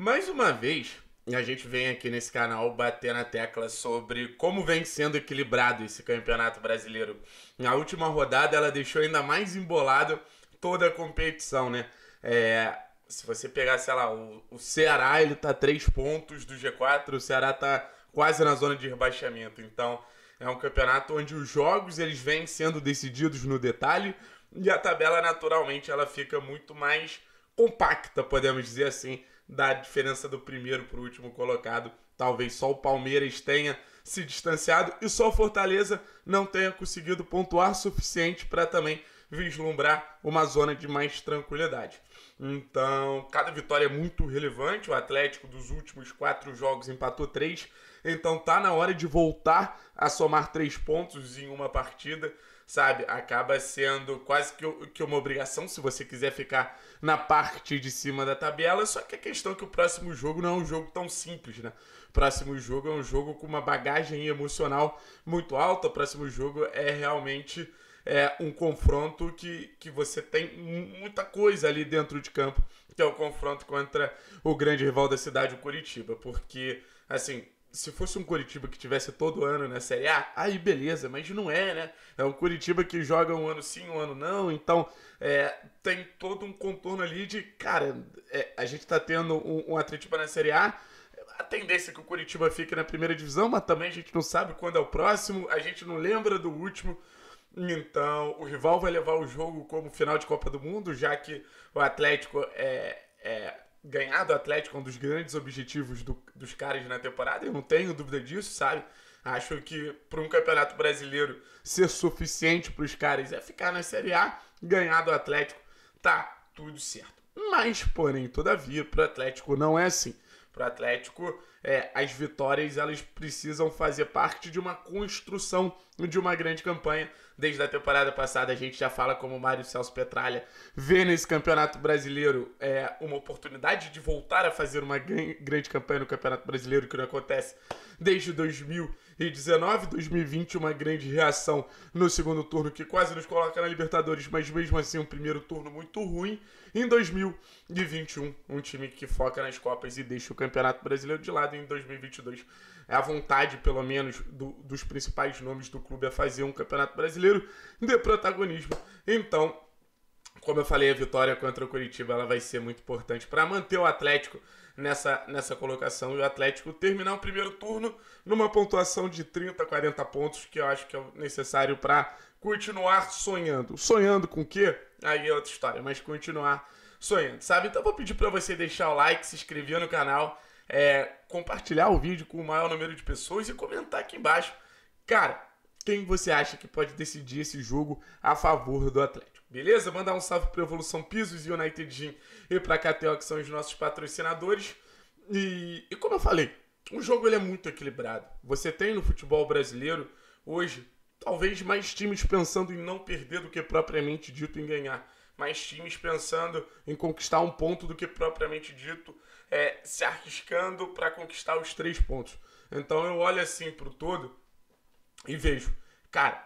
Mais uma vez, a gente vem aqui nesse canal bater na tecla sobre como vem sendo equilibrado esse campeonato brasileiro. Na última rodada, ela deixou ainda mais embolado toda a competição, né? É, se você pegar, sei lá, o, o Ceará, ele tá três pontos do G4, o Ceará tá quase na zona de rebaixamento. Então, é um campeonato onde os jogos eles vêm sendo decididos no detalhe e a tabela naturalmente ela fica muito mais compacta, podemos dizer assim, da diferença do primeiro para o último colocado. Talvez só o Palmeiras tenha se distanciado e só o Fortaleza não tenha conseguido pontuar suficiente para também vislumbrar uma zona de mais tranquilidade. Então, cada vitória é muito relevante. O Atlético dos últimos quatro jogos empatou três, então tá na hora de voltar a somar três pontos em uma partida sabe? Acaba sendo quase que, que uma obrigação se você quiser ficar na parte de cima da tabela. Só que a questão é que o próximo jogo não é um jogo tão simples, né? O próximo jogo é um jogo com uma bagagem emocional muito alta. O próximo jogo é realmente é, um confronto que, que você tem muita coisa ali dentro de campo, que é o confronto contra o grande rival da cidade, o Curitiba. Porque, assim, se fosse um Curitiba que tivesse todo ano na Série A, aí beleza, mas não é, né? É um Curitiba que joga um ano sim, um ano não, então é, tem todo um contorno ali de, cara, é, a gente tá tendo um, um Atletiba na Série A, a tendência é que o Curitiba fique na primeira divisão, mas também a gente não sabe quando é o próximo, a gente não lembra do último. Então, o rival vai levar o jogo como final de Copa do Mundo, já que o Atlético é, é ganhar do Atlético é um dos grandes objetivos do, dos caras na temporada, eu não tenho dúvida disso, sabe? Acho que para um campeonato brasileiro ser suficiente para os caras é ficar na Série A, ganhar do Atlético, tá tudo certo. Mas, porém, todavia, para o Atlético não é assim. Para o Atlético é, as vitórias elas precisam fazer parte de uma construção de uma grande campanha. Desde a temporada passada a gente já fala como Mário Celso Petralha vê nesse Campeonato Brasileiro é, uma oportunidade de voltar a fazer uma grande campanha no Campeonato Brasileiro que não acontece desde 2019, 2020 uma grande reação no segundo turno que quase nos coloca na Libertadores, mas mesmo assim um primeiro turno muito ruim. Em 2021 um time que foca nas Copas e deixa o Campeonato Brasileiro de lado em 2022. É a vontade, pelo menos, do, dos principais nomes do clube a fazer um campeonato brasileiro de protagonismo. Então, como eu falei, a vitória contra o Curitiba ela vai ser muito importante para manter o Atlético nessa, nessa colocação e o Atlético terminar o primeiro turno numa pontuação de 30, 40 pontos, que eu acho que é necessário para continuar sonhando. Sonhando com o quê? Aí é outra história, mas continuar sonhando, sabe? Então vou pedir para você deixar o like, se inscrever no canal é, compartilhar o vídeo com o maior número de pessoas e comentar aqui embaixo, cara, quem você acha que pode decidir esse jogo a favor do Atlético. Beleza? Mandar um salve para Evolução Pisos e United Gym e para KTO, que são os nossos patrocinadores. E, e como eu falei, o jogo ele é muito equilibrado. Você tem no futebol brasileiro, hoje, talvez mais times pensando em não perder do que propriamente dito em ganhar mais times pensando em conquistar um ponto do que propriamente dito é, se arriscando para conquistar os três pontos. Então eu olho assim para o todo e vejo, cara,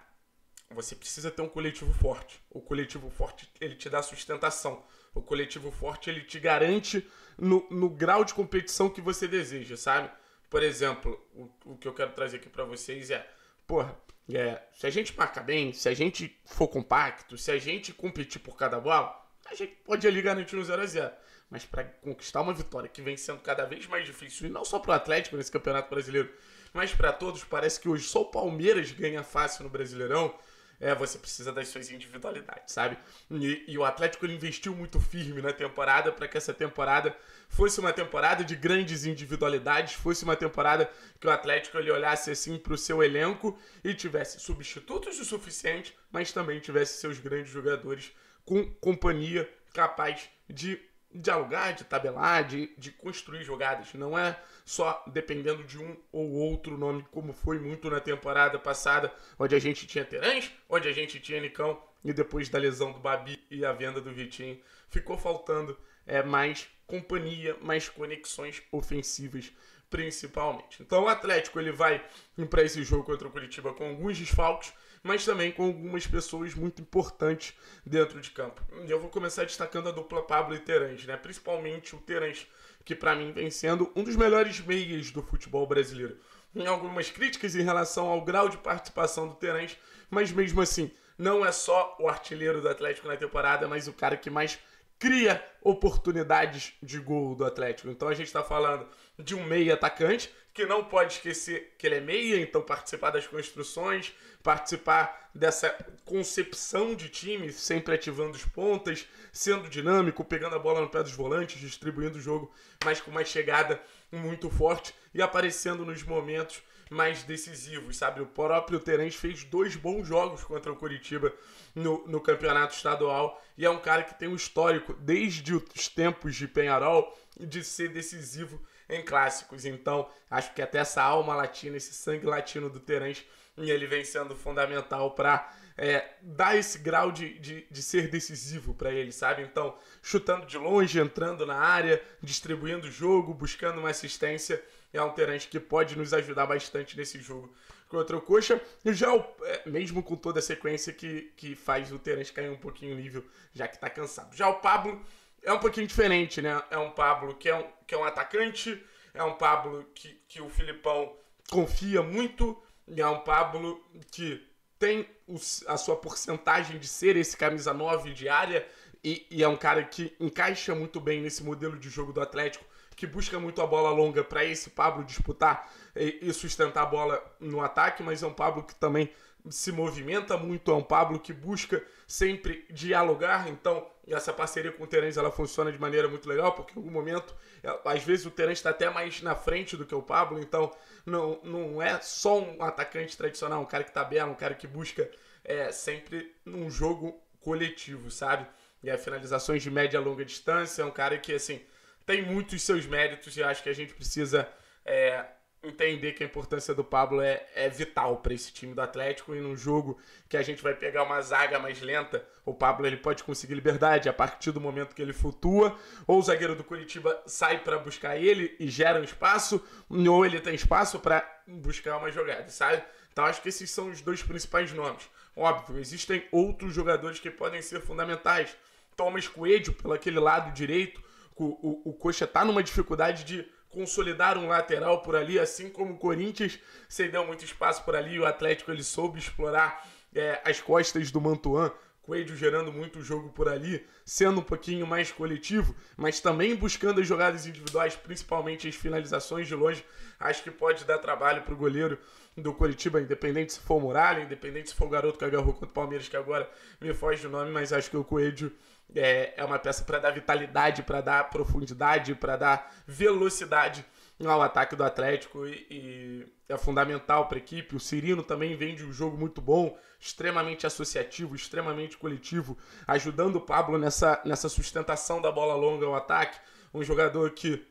você precisa ter um coletivo forte. O coletivo forte ele te dá sustentação. O coletivo forte ele te garante no, no grau de competição que você deseja, sabe? Por exemplo, o, o que eu quero trazer aqui para vocês é porra, é, se a gente marcar bem, se a gente for compacto, se a gente competir por cada bola, a gente pode ali garantir um 0x0. Mas para conquistar uma vitória que vem sendo cada vez mais difícil, e não só para o Atlético nesse Campeonato Brasileiro, mas para todos, parece que hoje só o Palmeiras ganha fácil no Brasileirão é, você precisa das suas individualidades, sabe? E, e o Atlético investiu muito firme na temporada para que essa temporada fosse uma temporada de grandes individualidades, fosse uma temporada que o Atlético ele olhasse assim para o seu elenco e tivesse substitutos o suficiente, mas também tivesse seus grandes jogadores com companhia capaz de dialogar, de tabelar, de, de construir jogadas. Não é só dependendo de um ou outro nome, como foi muito na temporada passada, onde a gente tinha Terãs, onde a gente tinha Nicão, e depois da lesão do Babi e a venda do Vitinho, ficou faltando é, mais companhia, mais conexões ofensivas principalmente. Então o Atlético ele vai para esse jogo contra o Curitiba com alguns desfalques, mas também com algumas pessoas muito importantes dentro de campo. Eu vou começar destacando a dupla Pablo e Terãs, né? principalmente o Terãs, que para mim vem sendo um dos melhores meias do futebol brasileiro. Em algumas críticas em relação ao grau de participação do Terãs, mas mesmo assim, não é só o artilheiro do Atlético na temporada, mas o cara que mais cria oportunidades de gol do Atlético. Então a gente está falando de um meia atacante que não pode esquecer que ele é meia, então participar das construções, participar dessa concepção de time, sempre ativando os pontas, sendo dinâmico, pegando a bola no pé dos volantes, distribuindo o jogo, mas com uma chegada muito forte e aparecendo nos momentos mais decisivos, sabe? O próprio Terence fez dois bons jogos contra o Curitiba no, no campeonato estadual e é um cara que tem um histórico desde os tempos de Penharol de ser decisivo em clássicos. Então, acho que até essa alma latina, esse sangue latino do Terence, ele vem sendo fundamental para é, dá esse grau de, de, de ser decisivo para ele, sabe? Então, chutando de longe, entrando na área, distribuindo o jogo, buscando uma assistência, é um Terence que pode nos ajudar bastante nesse jogo contra o Coxa. E já, o, é, mesmo com toda a sequência que, que faz o Terence cair um pouquinho o nível, já que está cansado. Já o Pablo é um pouquinho diferente, né? É um Pablo que é um, que é um atacante, é um Pablo que, que o Filipão confia muito, é um Pablo que tem os, a sua porcentagem de ser esse camisa 9 de área e, e, é um cara que encaixa muito bem nesse modelo de jogo do Atlético, que busca muito a bola longa para esse Pablo disputar e, e, sustentar a bola no ataque, mas é um Pablo que também se movimenta muito, é um Pablo que busca sempre dialogar, então essa parceria com o Terence ela funciona de maneira muito legal, porque em algum momento, é, às vezes o Terence está até mais na frente do que o Pablo, então não, não é só um atacante tradicional, um cara que tabela, tá um cara que busca é, sempre num jogo coletivo, sabe? E é, finalizações de média e longa distância, é um cara que, assim, tem muitos seus méritos e acho que a gente precisa... É, entender que a importância do Pablo é, é vital para esse time do Atlético e num jogo que a gente vai pegar uma zaga mais lenta, o Pablo ele pode conseguir liberdade a partir do momento que ele flutua, ou o zagueiro do Curitiba sai para buscar ele e gera um espaço, ou ele tem espaço para buscar uma jogada, sabe? Então acho que esses são os dois principais nomes. Óbvio, existem outros jogadores que podem ser fundamentais. Thomas Coelho, pelo aquele lado direito, o, o, o Coxa tá numa dificuldade de consolidar um lateral por ali, assim como o Corinthians cedeu muito espaço por ali, o Atlético ele soube explorar é, as costas do Mantuan, Coelho gerando muito jogo por ali, sendo um pouquinho mais coletivo, mas também buscando as jogadas individuais, principalmente as finalizações de longe, acho que pode dar trabalho para o goleiro do Curitiba, independente se for Muralha, independente se for o garoto que agarrou contra o Palmeiras, que agora me foge o nome, mas acho que o Coelho é, é uma peça para dar vitalidade, para dar profundidade, para dar velocidade ao ataque do Atlético e, e é fundamental para a equipe. O Cirino também vem de um jogo muito bom, extremamente associativo, extremamente coletivo, ajudando o Pablo nessa, nessa sustentação da bola longa ao ataque. Um jogador que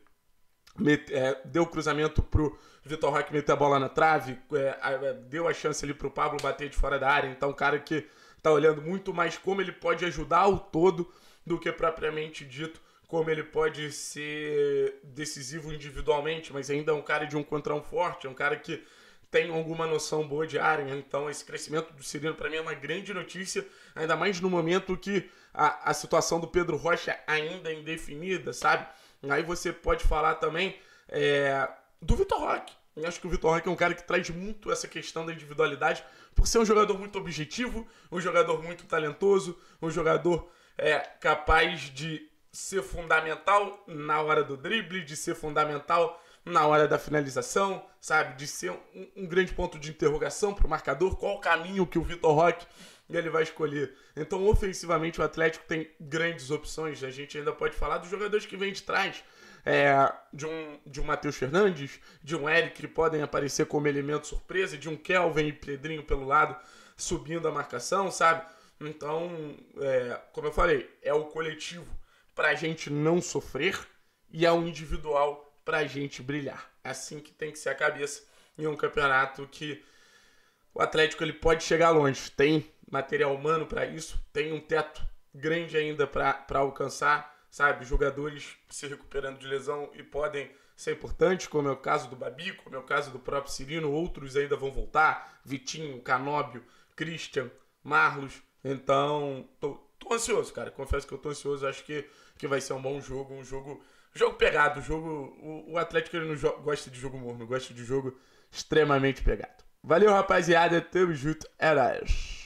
Mete, é, deu o cruzamento pro Vitor Roque meter a bola na trave, é, é, deu a chance ali pro Pablo bater de fora da área. Então, um cara que tá olhando muito mais como ele pode ajudar o todo do que propriamente dito como ele pode ser decisivo individualmente, mas ainda é um cara de um contra um forte, é um cara que tem alguma noção boa de área. Então, esse crescimento do Cirino, para mim, é uma grande notícia, ainda mais no momento que a, a situação do Pedro Rocha ainda é indefinida, sabe? Aí você pode falar também é, do Vitor Roque. Eu acho que o Vitor Roque é um cara que traz muito essa questão da individualidade, por ser um jogador muito objetivo, um jogador muito talentoso, um jogador é, capaz de ser fundamental na hora do drible, de ser fundamental na hora da finalização, sabe? De ser um, um grande ponto de interrogação para o marcador, qual o caminho que o Vitor Roque e ele vai escolher. Então, ofensivamente, o Atlético tem grandes opções. A gente ainda pode falar dos jogadores que vêm de trás. É, de um, de um Matheus Fernandes, de um Eric, que podem aparecer como elemento surpresa, de um Kelvin e Pedrinho pelo lado, subindo a marcação, sabe? Então, é, como eu falei, é o coletivo para a gente não sofrer e é o individual para a gente brilhar. É assim que tem que ser a cabeça em um campeonato que o Atlético ele pode chegar longe. Tem material humano para isso, tem um teto grande ainda para alcançar, sabe? Jogadores se recuperando de lesão e podem ser importantes, como é o caso do Babi, como é o caso do próprio Cirino, outros ainda vão voltar, Vitinho, Canóbio, Christian, Marlos. Então, tô, tô ansioso, cara. Confesso que eu tô ansioso, acho que, que vai ser um bom jogo, um jogo jogo pegado, jogo o, o Atlético ele não gosta de jogo morno, gosta de jogo extremamente pegado. Valeu, rapaziada. Tamo junto. É nóis.